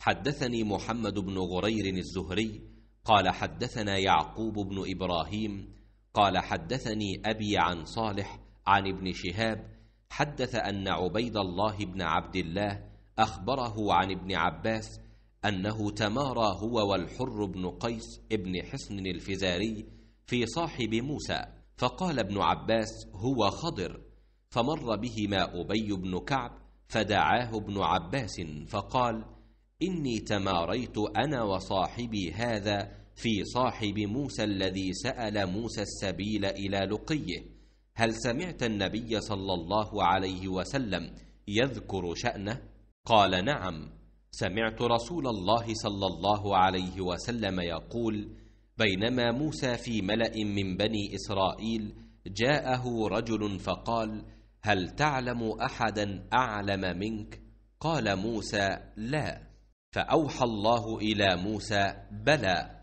حدثني محمد بن غرير الزهري قال حدثنا يعقوب بن إبراهيم قال حدثني أبي عن صالح عن ابن شهاب حدث أن عبيد الله بن عبد الله أخبره عن ابن عباس أنه تمارى هو والحر بن قيس ابن حصن الفزاري في صاحب موسى فقال ابن عباس هو خضر فمر بهما أبي بن كعب فدعاه ابن عباس فقال إني تماريت أنا وصاحبي هذا في صاحب موسى الذي سأل موسى السبيل إلى لقيه هل سمعت النبي صلى الله عليه وسلم يذكر شأنه؟ قال نعم سمعت رسول الله صلى الله عليه وسلم يقول بينما موسى في ملأ من بني إسرائيل جاءه رجل فقال هل تعلم أحدا أعلم منك؟ قال موسى لا فأوحى الله إلى موسى بلى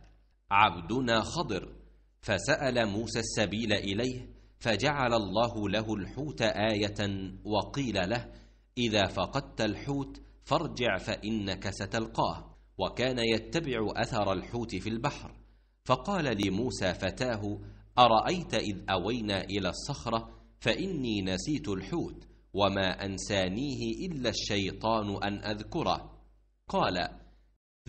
عبدنا خضر فسأل موسى السبيل إليه فجعل الله له الحوت آية وقيل له إذا فقدت الحوت فارجع فإنك ستلقاه وكان يتبع أثر الحوت في البحر فقال لموسى فتاه أرأيت إذ أوينا إلى الصخرة فإني نسيت الحوت وما أنسانيه إلا الشيطان أن أذكره قال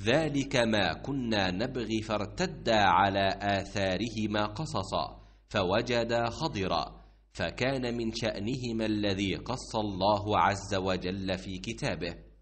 ذلك ما كنا نبغي فارتدا على آثارهما قصصا فوجدا خضرا فكان من شأنهما الذي قص الله عز وجل في كتابه